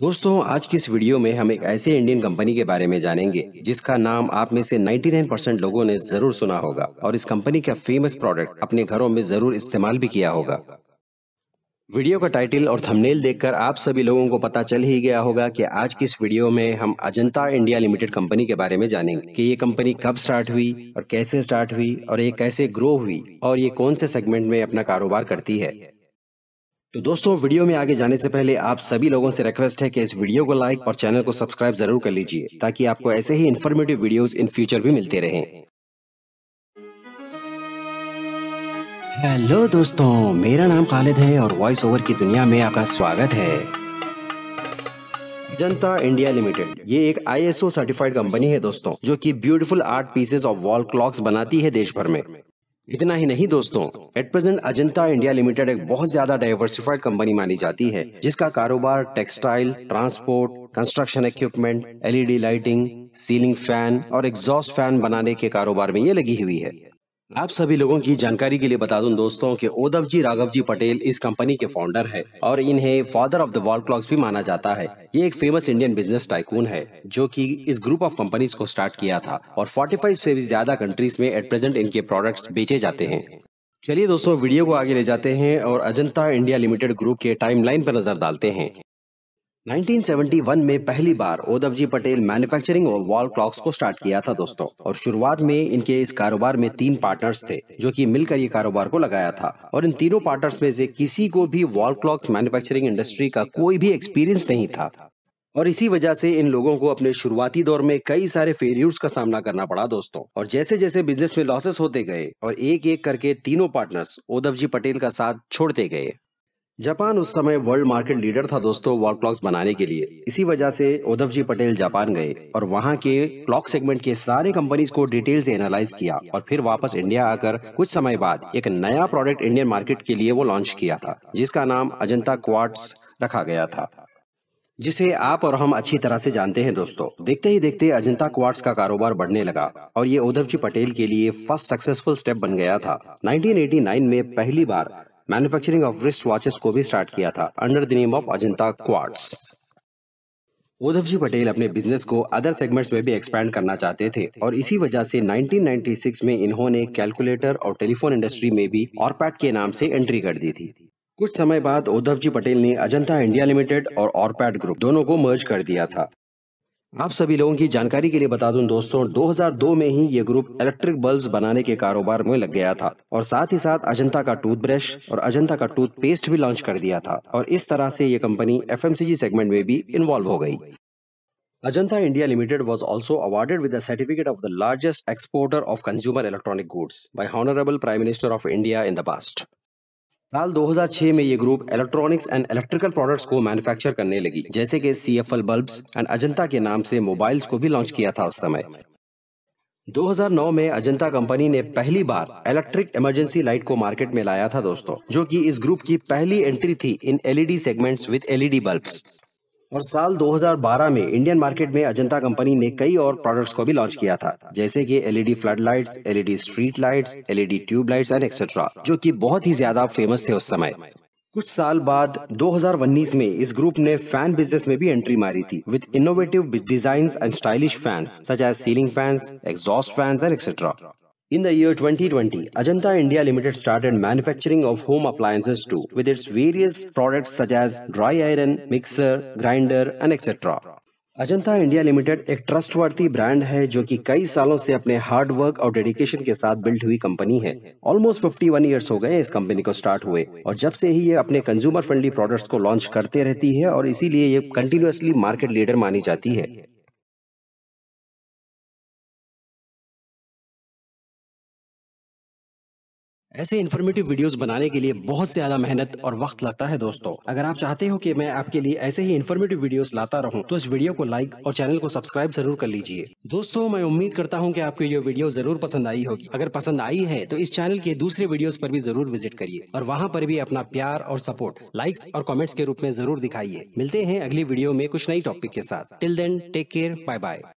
दोस्तों आज की इस वीडियो में हम एक ऐसे इंडियन कंपनी के बारे में जानेंगे जिसका नाम आप में से 99% लोगों ने जरूर सुना होगा और इस कंपनी का फेमस प्रोडक्ट अपने घरों में जरूर इस्तेमाल भी किया होगा वीडियो का टाइटल और थंबनेल देखकर आप सभी लोगों को पता चल ही गया होगा कि आज की इस वीडियो में हम अजंता इंडिया लिमिटेड कंपनी के बारे में जानेंगे कि ये कंपनी कब स्टार्ट हुई और कैसे स्टार्ट हुई और ये कैसे ग्रो हुई और ये कौन से सेगमेंट में अपना कारोबार करती है तो दोस्तों वीडियो में आगे जाने से पहले आप सभी लोगों से रिक्वेस्ट है कि इस वीडियो को लाइक और चैनल को सब्सक्राइब जरूर कर लीजिए ताकि आपको ऐसे ही इन्फॉर्मेटिव वीडियोस इन फ्यूचर भी मिलते रहें हेलो दोस्तों मेरा नाम खालिद है और वॉइस ओवर की दुनिया में आपका स्वागत है जनता इंडिया लिमिटेड ये एक आईएसओ सर्टिफाइड कंपनी है दोस्तों जो कि beautiful art pieces of wall clocks बनाती है देश भर में इतना ही नहीं दोस्तों at present Ajanta India Limited एक बहुत ज्यादा डाइवर्सिफाइड कंपनी मानी जाती है जिसका कारोबार textile transport construction equipment LED lighting ceiling fan और एग्जॉस्ट फैन बनाने के कारोबार में ये लगी हुई है आप सभी लोगों की जानकारी के लिए बता दूं दोस्तों कि ओदव जी राघव जी पटेल इस कंपनी के फाउंडर है और इन्हें father of the wall clocks भी माना जाता है ये एक फेमस इंडियन बिजनेस टाइकून है जो कि इस ग्रुप ऑफ कंपनीज को स्टार्ट किया था और 45 से भी ज्यादा कंट्रीज में एट प्रेजेंट इनके प्रोडक्ट्स बेचे जाते हैं चलिए दोस्तों वीडियो को आगे ले जाते हैं और अजंता इंडिया लिमिटेड ग्रुप के टाइम पर नजर डालते हैं 1971 में पहली बार ओदव जी पटेल मैन्युफैक्चरिंग और वॉल क्लॉक्स को स्टार्ट किया था दोस्तों और शुरुआत में इनके इस कारोबार में तीन पार्टनर्स थे जो कि मिलकर ये कारोबार को लगाया था और इन तीनों पार्टनर्स में से किसी को भी वॉल क्लॉक्स मैन्युफैक्चरिंग इंडस्ट्री का कोई भी एक्सपीरियंस नहीं था और इसी वजह से इन लोगों को अपने शुरुआती दौर में कई सारे फेल्यूर्स का सामना करना पड़ा दोस्तों और जैसे जैसे बिजनेस में लॉसेस होते गए और एक एक करके तीनों पार्टनर्स ओदव जी पटेल का साथ छोड़ते गए जापान उस समय वर्ल्ड मार्केट लीडर था दोस्तों वॉल क्लॉक्स बनाने के लिए इसी वजह से उद्धव जी पटेल जापान गए और वहाँ के क्लॉक सेगमेंट के सारे कंपनीज को डिटेल से एनालाइज किया और फिर वापस इंडिया आकर कुछ समय बाद एक नया प्रोडक्ट इंडियन मार्केट के लिए वो लॉन्च किया था जिसका नाम अजंता क्वार्ट्स रखा गया था जिसे आप और हम अच्छी तरह से जानते हैं दोस्तों देखते ही देखते अजंता क्वार्ट्स का कारोबार बढ़ने लगा और ये उद्धव जी पटेल के लिए फर्स्ट सक्सेसफुल स्टेप बन गया था 1989 में पहली बार मैन्युफैक्चरिंग ऑफ रिस्ट वॉचेस को भी स्टार्ट किया था under the name of Ajanta quartz Uddhav ji Patel अपने बिजनेस को अदर सेगमेंट्स में भी एक्सपैंड करना चाहते थे और इसी वजह से 1996 में इन्होंने कैलकुलेटर और टेलीफोन इंडस्ट्री में भी ऑरपैट के नाम से एंट्री कर दी थी कुछ समय बाद उद्धव जी पटेल ने अजंता इंडिया लिमिटेड और ऑरपैट ग्रुप दोनों को मर्ज कर दिया था आप सभी लोगों की जानकारी के लिए बता दूं दोस्तों 2002 में ही ये ग्रुप इलेक्ट्रिक बल्ब बनाने के कारोबार में लग गया था और साथ ही साथ अजंता का टूथब्रश और अजंता का टूथपेस्ट भी लॉन्च कर दिया था और इस तरह से ये कंपनी एफ सेगमेंट में भी इन्वॉल्व हो गई Ajanta India Limited was also awarded with certificate of the largest exporter of consumer electronic goods by honourable prime minister of India in the past साल 2006 में ये group electronics and electrical products को manufacture करने लगी जैसे कि C F bulbs and Ajanta के नाम से मोबाइल्स को भी लॉन्च किया था उस समय 2009 में अजंता कंपनी ने पहली बार इलेक्ट्रिक इमरजेंसी लाइट को मार्केट में लाया था दोस्तों जो कि इस ग्रुप की पहली एंट्री थी in LED segments with LED bulbs और साल 2012 में इंडियन मार्केट में अजंता कंपनी ने कई और प्रोडक्ट्स को भी लॉन्च किया था जैसे कि LED flood lights LED street lights LED tube lights and etcetera जो कि बहुत ही ज्यादा फेमस थे उस समय कुछ साल बाद 2019 में इस ग्रुप ने फैन बिजनेस में भी एंट्री मारी थी with innovative design and stylish fans such as ceiling fans exhaust fans and etcetera In the year 2020, Ajanta India Limited started manufacturing of home appliances too, with its various products such as dry iron, mixer, grinder and etc. Ajanta India Limited एक trustworthy brand है जो कि कई सालों से अपने hard work और dedication के साथ बिल्ट हुई कंपनी है Almost 51 इयर्स हो गए इस कंपनी को स्टार्ट हुए और जब से ही ये अपने कंज्यूमर फ्रेंडली प्रोडक्ट्स को लॉन्च करते रहती है और इसीलिए ये कंटिन्यूसली market leader मानी जाती है ऐसे इन्फॉर्मेटिव वीडियोस बनाने के लिए बहुत से ज्यादा मेहनत और वक्त लगता है दोस्तों अगर आप चाहते हो कि मैं आपके लिए ऐसे ही इन्फॉर्मेटिव वीडियोस लाता रहूं तो इस वीडियो को लाइक और चैनल को सब्सक्राइब जरूर कर लीजिए दोस्तों मैं उम्मीद करता हूं कि आपको ये वीडियो जरूर पसंद आई होगी अगर पसंद आई है तो इस चैनल के दूसरे वीडियोज आरोप भी जरूर विजिट करिए और वहाँ पर भी अपना प्यार और सपोर्ट लाइक्स और कॉमेंट्स के रूप में जरूर दिखाइए मिलते हैं अगली वीडियो में कुछ नई टॉपिक के साथ till then take care bye bye